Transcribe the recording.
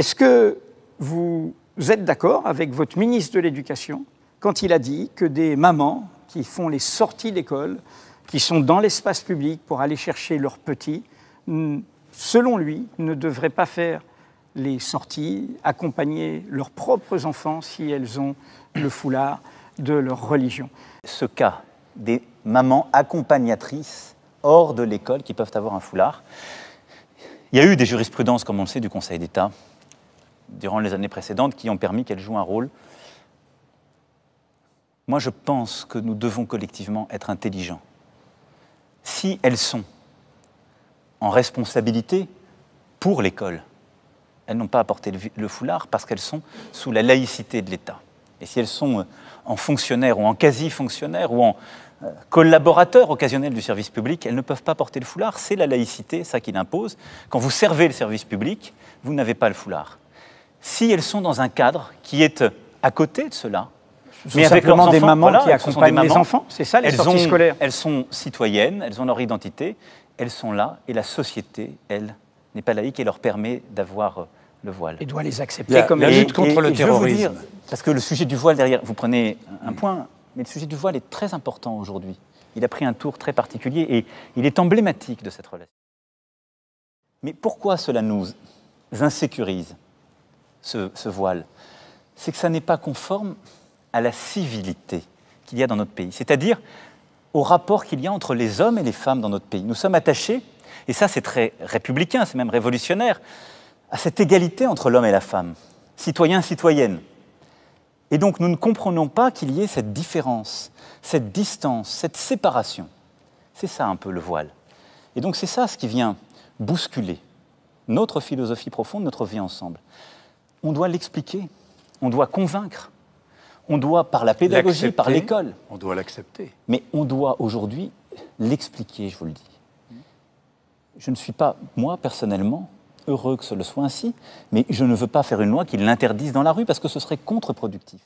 Est-ce que vous êtes d'accord avec votre ministre de l'Éducation quand il a dit que des mamans qui font les sorties d'école, qui sont dans l'espace public pour aller chercher leurs petits, selon lui, ne devraient pas faire les sorties, accompagner leurs propres enfants si elles ont le foulard de leur religion. Ce cas des mamans accompagnatrices hors de l'école qui peuvent avoir un foulard, il y a eu des jurisprudences, comme on le sait, du Conseil d'État durant les années précédentes qui ont permis qu'elles jouent un rôle. Moi, je pense que nous devons collectivement être intelligents. Si elles sont en responsabilité pour l'école, elles n'ont pas apporté le foulard parce qu'elles sont sous la laïcité de l'État. Et si elles sont euh, en fonctionnaire ou en quasi-fonctionnaire ou en euh, collaborateur occasionnel du service public, elles ne peuvent pas porter le foulard, c'est la laïcité, ça qui l'impose. Quand vous servez le service public, vous n'avez pas le foulard si elles sont dans un cadre qui est euh, à côté de cela. mais avec des mamans qui accompagnent les enfants, c'est ça elles sorties scolaires Elles sont citoyennes, elles ont leur identité, elles sont là, et la société, elle, n'est pas laïque et leur permet d'avoir euh, le voile. Et doit les accepter comme la lutte contre le terrorisme. parce que le sujet du voile derrière, vous prenez un point, mais le sujet du voile est très important aujourd'hui. Il a pris un tour très particulier et il est emblématique de cette relation. Mais pourquoi cela nous insécurise ce, voile, c'est que ça n'est pas conforme à la civilité qu'il y a dans notre pays, c'est-à-dire au rapport qu'il y a entre les hommes et les femmes dans notre pays. Nous sommes attachés, et ça c'est très républicain, c'est même révolutionnaire, à cette égalité entre l'homme et la femme, citoyen-citoyenne. Et donc nous ne comprenons pas qu'il y ait cette différence, cette distance, cette séparation. C'est ça un peu le voile. Et donc c'est ça ce qui vient bousculer notre philosophie profonde, notre vie ensemble on doit l'expliquer, on doit convaincre, on doit par la pédagogie, par l'école. On doit l'accepter. Mais on doit aujourd'hui l'expliquer, je vous le dis. Je ne suis pas, moi personnellement, heureux que ce le soit ainsi, mais je ne veux pas faire une loi qui l'interdise dans la rue parce que ce serait contre-productif.